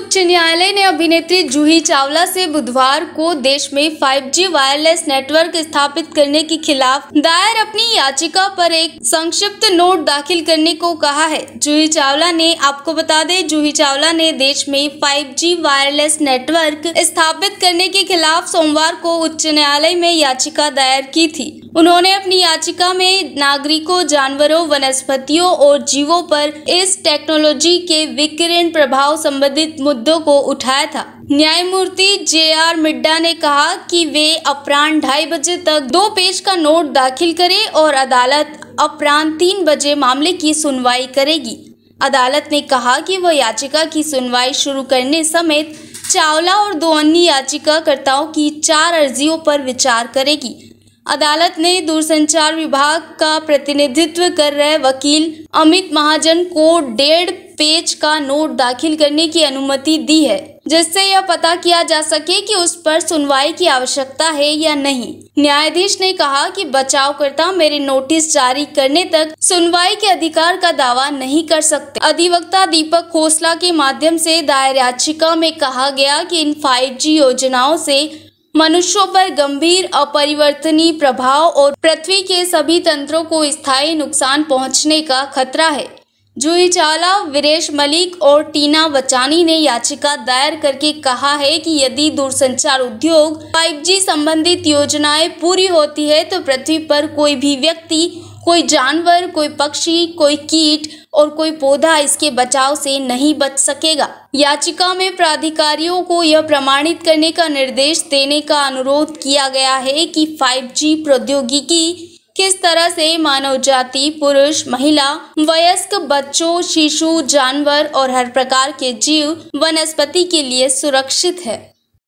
उच्च न्यायालय ने अभिनेत्री जूही चावला से बुधवार को देश में 5G वायरलेस नेटवर्क स्थापित करने के खिलाफ दायर अपनी याचिका पर एक संक्षिप्त नोट दाखिल करने को कहा है जूही चावला ने आपको बता दें जूही चावला ने देश में 5G वायरलेस नेटवर्क स्थापित करने के खिलाफ सोमवार को उच्च न्यायालय में याचिका दायर की थी उन्होंने अपनी याचिका में नागरिकों जानवरों वनस्पतियों और जीवों पर इस टेक्नोलॉजी के विकिरण प्रभाव संबंधित मुद्दों को उठाया था न्यायमूर्ति जे आर मिड्डा ने कहा कि वे अपरान्ह ढाई बजे तक दो पेज का नोट दाखिल करें और अदालत अपरान्ह तीन बजे मामले की सुनवाई करेगी अदालत ने कहा कि वह याचिका की सुनवाई शुरू करने समेत चावला और दो अन्य याचिकाकर्ताओं की चार अर्जियों पर विचार करेगी अदालत ने दूरसंचार विभाग का प्रतिनिधित्व कर रहे वकील अमित महाजन को डेढ़ पेज का नोट दाखिल करने की अनुमति दी है जिससे यह पता किया जा सके कि उस पर सुनवाई की आवश्यकता है या नहीं न्यायाधीश ने कहा कि बचावकर्ता मेरे नोटिस जारी करने तक सुनवाई के अधिकार का दावा नहीं कर सकते अधिवक्ता दीपक खोसला के माध्यम से दायर याचिका में कहा गया कि इन 5G योजनाओं से मनुष्यों पर गंभीर अपरिवर्तनीय प्रभाव और पृथ्वी के सभी तंत्रों को स्थायी नुकसान पहुंचने का खतरा है जूही चावला वीरेश मलिक और टीना वचानी ने याचिका दायर करके कहा है कि यदि दूरसंचार उद्योग 5G संबंधित योजनाएं पूरी होती है तो पृथ्वी पर कोई भी व्यक्ति कोई जानवर कोई पक्षी कोई कीट और कोई पौधा इसके बचाव से नहीं बच सकेगा याचिका में प्राधिकारियों को यह प्रमाणित करने का निर्देश देने का अनुरोध किया गया है कि 5G प्रौद्योगिकी किस तरह से मानव जाति पुरुष महिला वयस्क बच्चों शिशु जानवर और हर प्रकार के जीव वनस्पति के लिए सुरक्षित है